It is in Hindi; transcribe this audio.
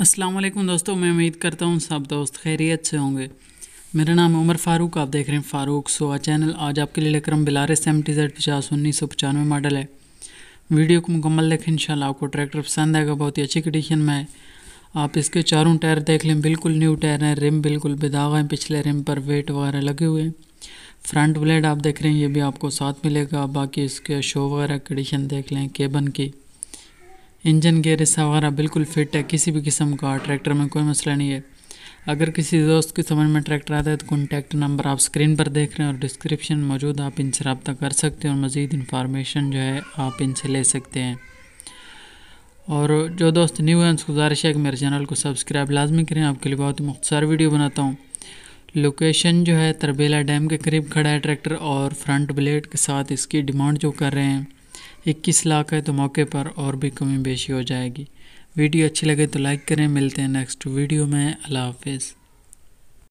अस्सलाम वालेकुम दोस्तों मैं उम्मीद करता हूँ सब दोस्त खैरियत से होंगे मेरा नाम उमर फारूक आप देख रहे हैं फारूक सोआ चैनल आज आपके लिए लेकर हम बिलार एम टी जेड पचास उन्नीस सौ पचानवे मॉडल है वीडियो को मुकम्मल देखें इंशाल्लाह आपको ट्रैक्टर पसंद आएगा बहुत ही अच्छी कंडीशन में है आप इसके चारों टायर देख लें बिल्कुल न्यू टायर हैं रिम बिल्कुल बेदाग हैं पिछले रिम पर वेट वगैरह लगे हुए हैं फ्रंट ब्लेड आप देख रहे हैं ये भी आपको साथ मिलेगा बाकी इसके शो वगैरह कंडीशन देख लें केबन की इंजन के हिस्सा वगैरह बिल्कुल फिट है किसी भी किस्म का ट्रैक्टर में कोई मसला नहीं है अगर किसी दोस्त की समझ में ट्रैक्टर आता है तो कॉन्टैक्ट नंबर आप स्क्रीन पर देख रहे हैं और डिस्क्रिप्शन मौजूद आप इनसे रबता कर सकते हैं और मज़ीद इन्फॉर्मेशन जो है आप इनसे ले सकते हैं और जो दोस्त न्यू हैं उनसे गुजारिश है कि मेरे चैनल को सब्सक्राइब लाजमी करें आपके लिए बहुत ही मुख्तार वीडियो बनाता हूँ लोकेशन जो है तरबेला डैम के करीब खड़ा है ट्रैक्टर और फ्रंट ब्लेड के साथ इसकी डिमांड जो कर रहे हैं इक्कीस लाख है तो मौके पर और भी कमी बेशी हो जाएगी वीडियो अच्छी लगे तो लाइक करें मिलते हैं नेक्स्ट वीडियो में अल्लाह हाफिज़